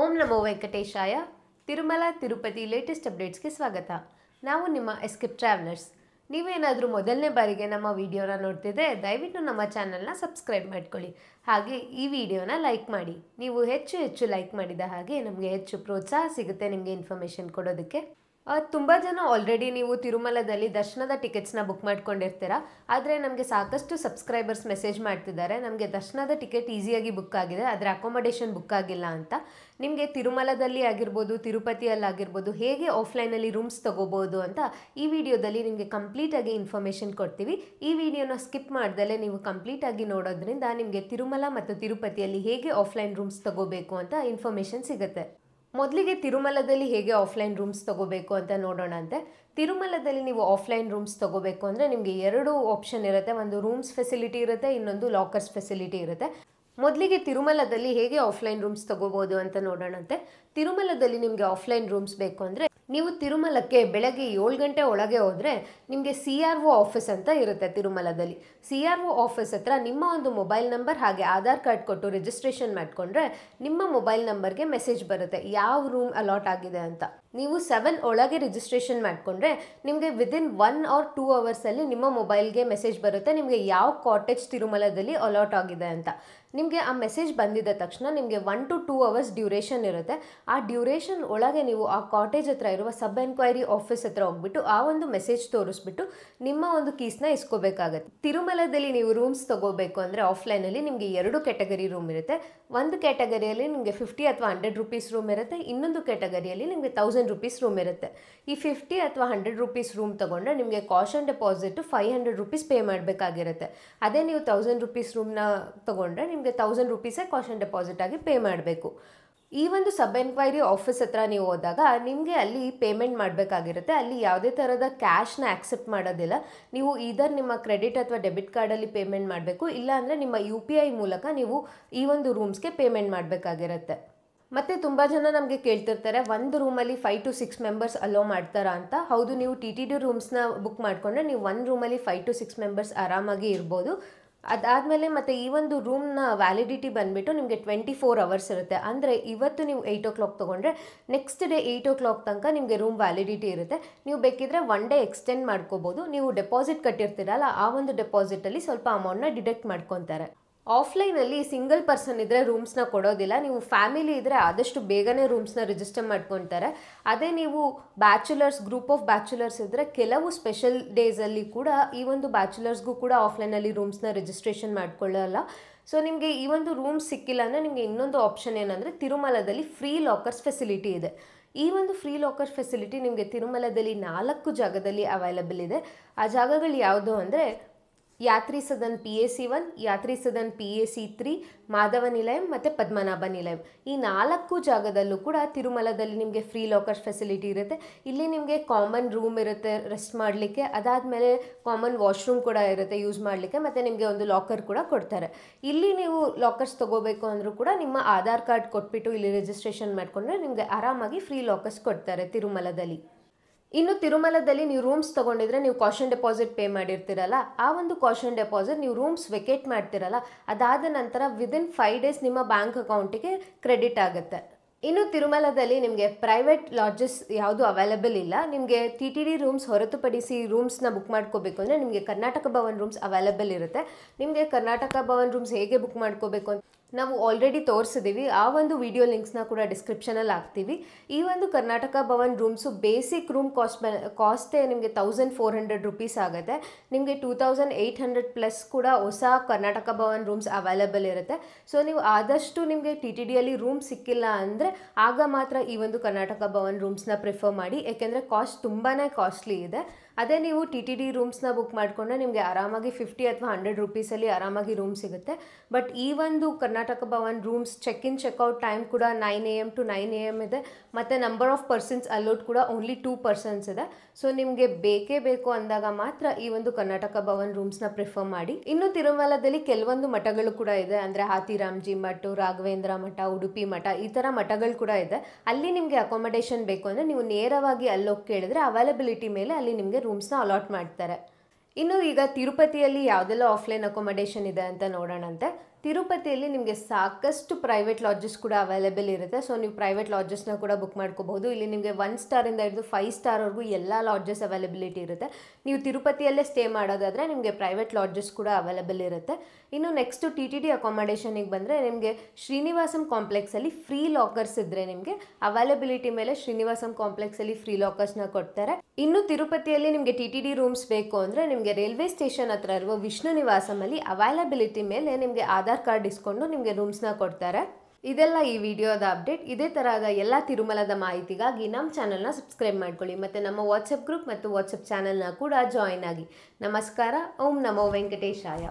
ಓಂ ನಮೋ ವೆಂಕಟೇಶಾಯ ತಿರುಮಲ ತಿರುಪತಿ ಲೇಟೆಸ್ಟ್ ಅಪ್ಡೇಟ್ಸ್ಗೆ ಸ್ವಾಗತ ನಾವು ನಿಮ್ಮ ಎಸ್ಕಿಪ್ ಟ್ರಾವೆಲರ್ಸ್ ನೀವೇನಾದರೂ ಮೊದಲನೇ ಬಾರಿಗೆ ನಮ್ಮ ವಿಡಿಯೋನ ನೋಡ್ತಿದ್ರೆ ದಯವಿಟ್ಟು ನಮ್ಮ ಚಾನಲ್ನ ಸಬ್ಸ್ಕ್ರೈಬ್ ಮಾಡ್ಕೊಳ್ಳಿ ಹಾಗೆ ಈ ವಿಡಿಯೋನ ಲೈಕ್ ಮಾಡಿ ನೀವು ಹೆಚ್ಚು ಹೆಚ್ಚು ಲೈಕ್ ಮಾಡಿದ ಹಾಗೆ ನಮಗೆ ಹೆಚ್ಚು ಪ್ರೋತ್ಸಾಹ ಸಿಗುತ್ತೆ ನಿಮಗೆ ಇನ್ಫಾರ್ಮೇಷನ್ ಕೊಡೋದಕ್ಕೆ ತುಂಬ ಜನ ಆಲ್ರೆಡಿ ನೀವು ತಿರುಮಲದಲ್ಲಿ ದರ್ಶನದ ಟಿಕೆಟ್ಸ್ನ ಬುಕ್ ಮಾಡ್ಕೊಂಡಿರ್ತೀರ ಆದರೆ ನಮಗೆ ಸಾಕಷ್ಟು ಸಬ್ಸ್ಕ್ರೈಬರ್ಸ್ ಮೆಸೇಜ್ ಮಾಡ್ತಿದ್ದಾರೆ ನಮಗೆ ದರ್ಶನದ ಟಿಕೆಟ್ ಈಸಿಯಾಗಿ ಬುಕ್ ಆಗಿದೆ ಆದರೆ ಅಕೊಮಡೇಷನ್ ಬುಕ್ ಆಗಿಲ್ಲ ಅಂತ ನಿಮಗೆ ತಿರುಮಲದಲ್ಲಿ ಆಗಿರ್ಬೋದು ತಿರುಪತಿಯಲ್ಲಾಗಿರ್ಬೋದು ಹೇಗೆ ಆಫ್ಲೈನಲ್ಲಿ ರೂಮ್ಸ್ ತೊಗೋಬೋದು ಅಂತ ಈ ವಿಡಿಯೋದಲ್ಲಿ ನಿಮಗೆ ಕಂಪ್ಲೀಟಾಗಿ ಇನ್ಫಾರ್ಮೇಷನ್ ಕೊಡ್ತೀವಿ ಈ ವಿಡಿಯೋನ ಸ್ಕಿಪ್ ಮಾಡ್ದಲೇ ನೀವು ಕಂಪ್ಲೀಟಾಗಿ ನೋಡೋದ್ರಿಂದ ನಿಮಗೆ ತಿರುಮಲ ಮತ್ತು ತಿರುಪತಿಯಲ್ಲಿ ಹೇಗೆ ಆಫ್ಲೈನ್ ರೂಮ್ಸ್ ತೊಗೋಬೇಕು ಅಂತ ಇನ್ಫಾರ್ಮೇಷನ್ ಸಿಗುತ್ತೆ ಮೊದಲಿಗೆ ತಿರುಮಲದಲ್ಲಿ ಹೇಗೆ ಆಫ್ಲೈನ್ ರೂಮ್ಸ್ ತಗೋಬೇಕು ಅಂತ ನೋಡೋಣ ಅಂತೆ ತಿರುಮಲದಲ್ಲಿ ನೀವು ಆಫ್ಲೈನ್ ರೂಮ್ಸ್ ತಗೋಬೇಕು ಅಂದರೆ ನಿಮಗೆ ಎರಡು ಆಪ್ಷನ್ ಇರುತ್ತೆ ಒಂದು ರೂಮ್ಸ್ ಫೆಸಿಲಿಟಿ ಇರುತ್ತೆ ಇನ್ನೊಂದು ಲಾಕರ್ಸ್ ಫೆಸಿಲಿಟಿ ಇರುತ್ತೆ ಮೊದಲಿಗೆ ತಿರುಮಲದಲ್ಲಿ ಹೇಗೆ ಆಫ್ಲೈನ್ ರೂಮ್ಸ್ ತೊಗೋಬೋದು ಅಂತ ನೋಡೋಣಂತೆ ತಿರುಮಲದಲ್ಲಿ ನಿಮಗೆ ಆಫ್ಲೈನ್ ರೂಮ್ಸ್ ಬೇಕು ಅಂದರೆ ನೀವು ತಿರುಮಲಕ್ಕೆ ಬೆಳಗ್ಗೆ ಏಳು ಗಂಟೆ ಒಳಗೆ ಹೋದರೆ ನಿಮಗೆ ಸಿ ಆರ್ ಒ ಆಫೀಸ್ ಅಂತ ಇರುತ್ತೆ ತಿರುಮಲದಲ್ಲಿ ಸಿ ಆರ್ ಒ ಆಫೀಸ್ ಹತ್ರ ನಿಮ್ಮ ಒಂದು ಮೊಬೈಲ್ ನಂಬರ್ ಹಾಗೆ ಆಧಾರ್ ಕಾರ್ಡ್ ಕೊಟ್ಟು ರಿಜಿಸ್ಟ್ರೇಷನ್ ಮಾಡಿಕೊಂಡ್ರೆ ನಿಮ್ಮ ಮೊಬೈಲ್ ನಂಬರ್ಗೆ ಮೆಸೇಜ್ ಬರುತ್ತೆ ಯಾವ ರೂಮ್ ಅಲಾಟ್ ಆಗಿದೆ ಅಂತ ನೀವು ಸೆವೆನ್ ಒಳಗೆ ರಿಜಿಸ್ಟ್ರೇಷನ್ ಮಾಡಿಕೊಂಡ್ರೆ ನಿಮಗೆ ವಿದಿನ್ ಒನ್ ಆರ್ ಟೂ ಅವರ್ಸಲ್ಲಿ ನಿಮ್ಮ ಮೊಬೈಲ್ಗೆ ಮೆಸೇಜ್ ಬರುತ್ತೆ ನಿಮಗೆ ಯಾವ ಕಾಟೇಜ್ ತಿರುಮಲದಲ್ಲಿ ಅಲಾಟ್ ಆಗಿದೆ ಅಂತ ನಿಮಗೆ ಆ ಮೆಸೇಜ್ ಬಂದಿದ ತಕ್ಷಣ ನಿಮಗೆ one to two hours duration ಇರುತ್ತೆ ಆ ಡ್ಯೂರೇಷನ್ ಒಳಗೆ ನೀವು ಆ ಕಾಟೇಜ್ ಹತ್ರ ಇರುವ ಸಬ್ ಎನ್ಕ್ವೈರಿ ಆಫೀಸ್ ಹತ್ರ ಹೋಗ್ಬಿಟ್ಟು ಆ ಒಂದು ಮೆಸೇಜ್ ತೋರಿಸ್ಬಿಟ್ಟು ನಿಮ್ಮ ಒಂದು ಕೀಸ್ನ ಇಸ್ಕೋಬೇಕಾಗತ್ತೆ ತಿರುಮಲದಲ್ಲಿ ನೀವು ರೂಮ್ಸ್ ತಗೋಬೇಕು ಅಂದರೆ ಆಫ್ಲೈನಲ್ಲಿ ನಿಮಗೆ ಎರಡು ಕ್ಯಾಟಗರಿ ರೂಮ್ ಇರುತ್ತೆ ಒಂದು ಕ್ಯಾಟಗರಿಯಲ್ಲಿ ನಿಮಗೆ ಫಿಫ್ಟಿ ಅಥವಾ ಹಂಡ್ರೆಡ್ ರುಪೀಸ್ ರೂಮ್ ಇರುತ್ತೆ ಇನ್ನೊಂದು ಕ್ಯಾಟಗರಿಯಲ್ಲಿ ನಿಮಗೆ ತೌಸಂಡ್ ರುಪೀಸ್ ರೂಮ್ ಇರುತ್ತೆ ಈ ಫಿಫ್ಟಿ ಅಥವಾ ಹಂಡ್ರೆಡ್ ರುಪೀಸ್ ರೂಮ್ ತಗೊಂಡ್ರೆ ನಿಮಗೆ caution deposit five hundred rupees pay ಮಾಡಬೇಕಾಗಿರುತ್ತೆ ಅದೇ ನೀವು ತೌಸಂಡ್ ರುಪೀಸ್ ರೂಮ್ನ ತಗೊಂಡ್ರೆ ನಿಮಗೆ ತೌಸಂಡ್ ರುಪೀಸೇ ಕಾಶನ್ ಡೆಪಾಸಿಟ್ ಆಗಿ ಪೇ ಮಾಡಬೇಕು ಈ ಒಂದು ಸಬ್ ಎನ್ಕ್ವೈರಿ ಆಫೀಸ್ ಹತ್ರ ನೀವು ಹೋದಾಗ ನಿಮಗೆ ಅಲ್ಲಿ ಪೇಮೆಂಟ್ ಮಾಡಬೇಕಾಗಿರುತ್ತೆ ಅಲ್ಲಿ ಯಾವುದೇ ಥರದ ಕ್ಯಾಶ್ನ ಆಕ್ಸೆಪ್ಟ್ ಮಾಡೋದಿಲ್ಲ ನೀವು ಇದರ್ ನಿಮ್ಮ ಕ್ರೆಡಿಟ್ ಅಥವಾ ಡೆಬಿಟ್ ಕಾರ್ಡಲ್ಲಿ ಪೇಮೆಂಟ್ ಮಾಡಬೇಕು ಇಲ್ಲಾಂದರೆ ನಿಮ್ಮ ಯು ಪಿ ಐ ಮೂಲಕ ನೀವು ಈ ಒಂದು ರೂಮ್ಸ್ಗೆ ಪೇಮೆಂಟ್ ಮಾಡಬೇಕಾಗಿರುತ್ತೆ ಮತ್ತು ತುಂಬ ಜನ ನಮಗೆ ಕೇಳ್ತಿರ್ತಾರೆ ಒಂದು ರೂಮಲ್ಲಿ five to six members allow ಮಾಡ್ತಾರಾ ಅಂತ ಹೌದು ನೀವು ಟಿ ಟಿ ಡಿ ರೂಮ್ಸ್ನ ಬುಕ್ ಮಾಡಿಕೊಂಡ್ರೆ ನೀವು ಒಂದು ರೂಮಲ್ಲಿ ಫೈವ್ ಟು ಸಿಕ್ಸ್ ಮೆಂಬರ್ಸ್ ಆರಾಮಾಗಿ ಇರ್ಬೋದು ಅದಾದಮೇಲೆ ಮತ್ತು ಈ ಒಂದು ರೂಮ್ನ ವ್ಯಾಲಿಡಿಟಿ ಬಂದುಬಿಟ್ಟು ನಿಮಗೆ ಟ್ವೆಂಟಿ ಫೋರ್ ಅವರ್ಸ್ ಇರುತ್ತೆ ಅಂದರೆ ಇವತ್ತು ನೀವು ಏಯ್ಟ್ ಓ ಕ್ಲಾಕ್ ತೊಗೊಂಡ್ರೆ next day eight o'clock ತನಕ ನಿಮಗೆ ರೂಮ್ ವ್ಯಾಲಿಡಿಟಿ ಇರುತ್ತೆ ನೀವು ಬೇಕಿದ್ರೆ ಒನ್ ಡೇ ಎಕ್ಸ್ಟೆಂಡ್ ಮಾಡ್ಕೋಬೋದು ನೀವು ಡೆಪಾಸಿಟ್ ಕಟ್ಟಿರ್ತೀರಲ್ಲ ಆ ಒಂದು ಡೆಪಾಸಿಟಲ್ಲಿ ಸ್ವಲ್ಪ ಅಮೌಂಟ್ನ ಡಿಡಕ್ಟ್ ಮಾಡ್ಕೊತಾರೆ ಆಫ್ಲೈನಲ್ಲಿ ಸಿಂಗಲ್ ಪರ್ಸನ್ ಇದ್ದರೆ ರೂಮ್ಸ್ನ ಕೊಡೋದಿಲ್ಲ ನೀವು ಫ್ಯಾಮಿಲಿ ಇದ್ದರೆ ಆದಷ್ಟು ಬೇಗನೆ ರೂಮ್ಸ್ನ ರಿಜಿಸ್ಟರ್ ಮಾಡ್ಕೊತಾರೆ ಅದೇ ನೀವು ಬ್ಯಾಚುಲರ್ಸ್ ಗ್ರೂಪ್ ಆಫ್ ಬ್ಯಾಚುಲರ್ಸ್ ಇದ್ದರೆ ಕೆಲವು ಸ್ಪೆಷಲ್ ಡೇಸಲ್ಲಿ ಕೂಡ ಈ ಒಂದು ಬ್ಯಾಚುಲರ್ಸ್ಗೂ ಕೂಡ ಆಫ್ಲೈನಲ್ಲಿ ರೂಮ್ಸ್ನ ರಿಜಿಸ್ಟ್ರೇಷನ್ ಮಾಡ್ಕೊಳ್ಳಲ್ಲ ಸೊ ನಿಮಗೆ ಈ ಒಂದು ರೂಮ್ ಸಿಕ್ಕಿಲ್ಲ ಅಂದರೆ ನಿಮಗೆ ಇನ್ನೊಂದು ಆಪ್ಷನ್ ಏನಂದರೆ ತಿರುಮಲದಲ್ಲಿ ಫ್ರೀ ಲಾಕರ್ಸ್ ಫೆಸಿಲಿಟಿ ಇದೆ ಈ ಒಂದು ಫ್ರೀ ಲಾಕರ್ ಫೆಸಿಲಿಟಿ ನಿಮಗೆ ತಿರುಮಲದಲ್ಲಿ ನಾಲ್ಕು ಜಾಗದಲ್ಲಿ ಅವೈಲಬಲ್ ಇದೆ ಆ ಜಾಗಗಳು ಯಾವುದು ಅಂದರೆ Yatri Sadan P A C one Yatri Sadan P A C three Madhava Nilayam ಮತ್ತು ಪದ್ಮನಾಭ ನಿಲಯಂ ಈ ನಾಲ್ಕು ಜಾಗದಲ್ಲೂ ಕೂಡ ತಿರುಮಲದಲ್ಲಿ ನಿಮಗೆ ಫ್ರೀ ಲಾಕರ್ಸ್ ಫೆಸಿಲಿಟಿ ಇರುತ್ತೆ ಇಲ್ಲಿ ನಿಮಗೆ ಕಾಮನ್ ರೂಮ್ ಇರುತ್ತೆ ರೆಸ್ಟ್ ಮಾಡಲಿಕ್ಕೆ ಅದಾದಮೇಲೆ ಕಾಮನ್ ವಾಶ್ರೂಮ್ ಕೂಡ ಇರುತ್ತೆ ಯೂಸ್ ಮಾಡಲಿಕ್ಕೆ ಮತ್ತು ನಿಮಗೆ ಒಂದು ಲಾಕರ್ ಕೂಡ ಕೊಡ್ತಾರೆ ಇಲ್ಲಿ ನೀವು ಲಾಕರ್ಸ್ ತೊಗೋಬೇಕು ಅಂದರೂ ಕೂಡ ನಿಮ್ಮ ಆಧಾರ್ ಕಾರ್ಡ್ ಕೊಟ್ಬಿಟ್ಟು ಇಲ್ಲಿ ರಿಜಿಸ್ಟ್ರೇಷನ್ ಮಾಡಿಕೊಂಡ್ರೆ ನಿಮಗೆ ಆರಾಮಾಗಿ ಫ್ರೀ ಲಾಕರ್ಸ್ ಕೊಡ್ತಾರೆ ತಿರುಮಲದಲ್ಲಿ ಇನ್ನು ತಿರುಮಲದಲ್ಲಿ ನೀವು ರೂಮ್ಸ್ ತೊಗೊಂಡಿದ್ರೆ ನೀವು ಕಾಶನ್ ಡೆಪಾಸಿಟ್ ಪೇ ಮಾಡಿರ್ತೀರಲ್ಲ ಆ ಒಂದು ಕಾಶನ್ ಡೆಪಾಸಿಟ್ ನೀವು ರೂಮ್ಸ್ ವೆಕೇಟ್ ಮಾಡ್ತಿರಲ್ಲ ಅದಾದ ನಂತರ ವಿದಿನ್ ಫೈವ್ ಡೇಸ್ ನಿಮ್ಮ ಬ್ಯಾಂಕ್ ಅಕೌಂಟಿಗೆ ಕ್ರೆಡಿಟ್ ಆಗುತ್ತೆ ಇನ್ನು ತಿರುಮಲದಲ್ಲಿ ನಿಮಗೆ ಪ್ರೈವೇಟ್ ಲಾಡ್ಜಸ್ ಯಾವುದು ಅವೈಲೇಬಲ್ ಇಲ್ಲ ನಿಮಗೆ ಟಿ ಟಿ ಡಿ ರೂಮ್ಸ್ ಹೊರತುಪಡಿಸಿ ರೂಮ್ಸ್ನ ಬುಕ್ ಮಾಡ್ಕೋಬೇಕು ಅಂದರೆ ನಿಮಗೆ ಕರ್ನಾಟಕ ಭವನ್ ರೂಮ್ಸ್ ಅವೈಲೇಬಲ್ ಇರುತ್ತೆ ನಿಮಗೆ ಕರ್ನಾಟಕ ಭವನ್ ರೂಮ್ಸ್ ಹೇಗೆ ಬುಕ್ ಮಾಡ್ಕೋಬೇಕು ಅಂತ ನಾವು ಆಲ್ರೆಡಿ ತೋರಿಸಿದ್ದೀವಿ ಆ ಒಂದು ವಿಡಿಯೋ ಲಿಂಕ್ಸ್ನ ಕೂಡ ಡಿಸ್ಕ್ರಿಪ್ಷನಲ್ಲಿ ಹಾಕ್ತೀವಿ ಈ ಒಂದು Karnataka Bhavan rooms basic room cost ಕಾಸ್ಟೇ ನಿಮಗೆ ತೌಸಂಡ್ ಫೋರ್ ಹಂಡ್ರೆಡ್ ರುಪೀಸ್ ಆಗುತ್ತೆ ನಿಮಗೆ two thousand eight hundred plus ಕೂಡ ಹೊಸ ಕರ್ನಾಟಕ ಭವನ್ ರೂಮ್ಸ್ ಅವೈಲೇಬಲ್ ಇರುತ್ತೆ ಸೊ ನೀವು ಆದಷ್ಟು ನಿಮಗೆ ಟಿ ಟಿ ಡಿಯಲ್ಲಿ ರೂಮ್ ಸಿಕ್ಕಿಲ್ಲ ಅಂದರೆ ಆಗ ಮಾತ್ರ ಈ ಒಂದು ಕರ್ನಾಟಕ ಭವನ್ ರೂಮ್ಸ್ನ ಪ್ರಿಫರ್ ಮಾಡಿ ಏಕೆಂದರೆ ಕಾಸ್ಟ್ ತುಂಬಾ ಕಾಸ್ಟ್ಲಿ ಇದೆ ಅದೇ ನೀವು ಟಿ ಟಿ ಡಿ ರೂಮ್ಸ್ನ ಬುಕ್ ಮಾಡಿಕೊಂಡ್ರೆ ನಿಮಗೆ ಆರಾಮಾಗಿ ಫಿಫ್ಟಿ ಅಥವಾ ಹಂಡ್ರೆಡ್ ರುಪೀಸಲ್ಲಿ ಆರಾಮಾಗಿ ರೂಮ್ ಸಿಗುತ್ತೆ ಬಟ್ ಈ ಒಂದು Karnataka Bhavan rooms check in checkout time ಕೂಡ nine A M to nine A M ಇದೆ ಮತ್ತು ನಂಬರ್ ಆಫ್ ಪರ್ಸನ್ಸ್ ಅಲೋಟ್ ಕೂಡ ಓನ್ಲಿ ಟೂ ಪರ್ಸನ್ಸ್ ಇದೆ ಸೊ ನಿಮಗೆ ಬೇಕೇ ಬೇಕು ಅಂದಾಗ ಮಾತ್ರ ಈ ಒಂದು ಕರ್ನಾಟಕ ಭವನ್ ರೂಮ್ಸ್ನ ಪ್ರಿಫರ್ ಮಾಡಿ ಇನ್ನು ತಿರುಮಲದಲ್ಲಿ ಕೆಲವೊಂದು ಮಠಗಳು ಕೂಡ ಇದೆ ಅಂದರೆ ಹಾತಿರಾಮ್ಜಿ ಮಠ ರಾಘವೇಂದ್ರ ಮಠ ಉಡುಪಿ ಮಠ ಈ ಥರ ಮಠಗಳು ಕೂಡ ಇದೆ ಅಲ್ಲಿ ನಿಮಗೆ ಅಕೊಮಡೇಷನ್ ಬೇಕು ಅಂದರೆ ನೀವು ನೇರವಾಗಿ ಅಲ್ಲೋಗಿ ಕೇಳಿದ್ರೆ ಅವೈಲಬಿಲಿಟಿ ಮೇಲೆ ಅಲ್ಲಿ ನಿಮಗೆ ರೂಮ್ಸ್ನ ಅಲಾಟ್ ಮಾಡ್ತಾರೆ ಇನ್ನು ಈಗ ತಿರುಪತಿಯಲ್ಲಿ ಯಾವುದೆಲ್ಲ ಆಫ್ಲೈನ್ ಅಕೊಮಡೇಷನ್ ಇದೆ ಅಂತ ನೋಡೋಣಂತೆ ತಿರುಪತಿಯಲ್ಲಿ ನಿಮಗೆ ಸಾಕಷ್ಟು ಪ್ರೈವೇಟ್ ಲಾಡ್ಜಸ್ ಕೂಡ ಅವೈಲೇಬಲ್ ಇರುತ್ತೆ ಸೊ ನೀವು ಪ್ರೈವೇಟ್ ಲಾಡ್ಜಸ್ನ ಕೂಡ ಬುಕ್ ಮಾಡ್ಕೋಬಹುದು ಇಲ್ಲಿ ನಿಮಗೆ ಒನ್ ಸ್ಟಾರಿಂದ ಹಿಡಿದು ಫೈವ್ ಸ್ಟಾರ್ವರೆಗೂ ಎಲ್ಲ ಲಾಡ್ಜಸ್ ಅವೈಲೇಬಿಲಿಟಿ ಇರುತ್ತೆ ನೀವು ತಿರುಪತಿಯಲ್ಲೇ ಸ್ಟೇ ಮಾಡೋದಾದ್ರೆ ನಿಮಗೆ ಪ್ರೈವೇಟ್ ಲಾಡ್ಜಸ್ ಕೂಡ ಅವೈಲೇಬಲ್ ಇರುತ್ತೆ ಇನ್ನು ನೆಕ್ಸ್ಟು ಟಿ ಟಿ ಡಿ ಅಕಾಮಡೇಷನಿಗೆ ಬಂದರೆ ನಿಮಗೆ ಶ್ರೀನಿವಾಸಂ ಕಾಂಪ್ಲೆಕ್ಸಲ್ಲಿ ಫ್ರೀ ಲಾಕರ್ಸ್ ಇದ್ದರೆ ನಿಮಗೆ ಅವೈಲಬಿಲಿಟಿ ಮೇಲೆ ಶ್ರೀನಿವಾಸಂ ಕಾಂಪ್ಲೆಕ್ಸಲ್ಲಿ ಫ್ರೀ ಲಾಕರ್ಸ್ನ ಕೊಡ್ತಾರೆ ಇನ್ನು ತಿರುಪತಿಯಲ್ಲಿ ನಿಮಗೆ ಟಿ ಟಿ ಡಿ ರೂಮ್ಸ್ ಬೇಕು ಅಂದರೆ ನಿಮಗೆ ರೈಲ್ವೆ ಸ್ಟೇಷನ್ ಹತ್ರ ಇರುವ ವಿಷ್ಣು ನಿವಾಸಮಲ್ಲಿ ಅವೈಲಬಿಲಿಟಿ ಮೇಲೆ ನಿಮಗೆ ಆದ ಆಧಾರ್ ಕಾರ್ಡ್ ಇಸ್ಕೊಂಡು ನಿಮಗೆ ರೂಮ್ಸ್ನ ಕೊಡ್ತಾರೆ ಇದೆಲ್ಲ ಈ ವಿಡಿಯೋದ ಅಪ್ಡೇಟ್ ಇದೇ ತರಹದ ಎಲ್ಲ ತಿರುಮಲದ ಮಾಹಿತಿಗಾಗಿ ನಮ್ಮ ಚಾನಲ್ನ ಸಬ್ಸ್ಕ್ರೈಬ್ ಮಾಡ್ಕೊಳ್ಳಿ ಮತ್ತು ನಮ್ಮ ವಾಟ್ಸಪ್ ಗ್ರೂಪ್ ಮತ್ತು ವಾಟ್ಸಪ್ ಚಾನಲ್ನ ಕೂಡ ಜಾಯಿನ್ ಆಗಿ ನಮಸ್ಕಾರ ಓಂ ನಮೋ ವೆಂಕಟೇಶಾಯ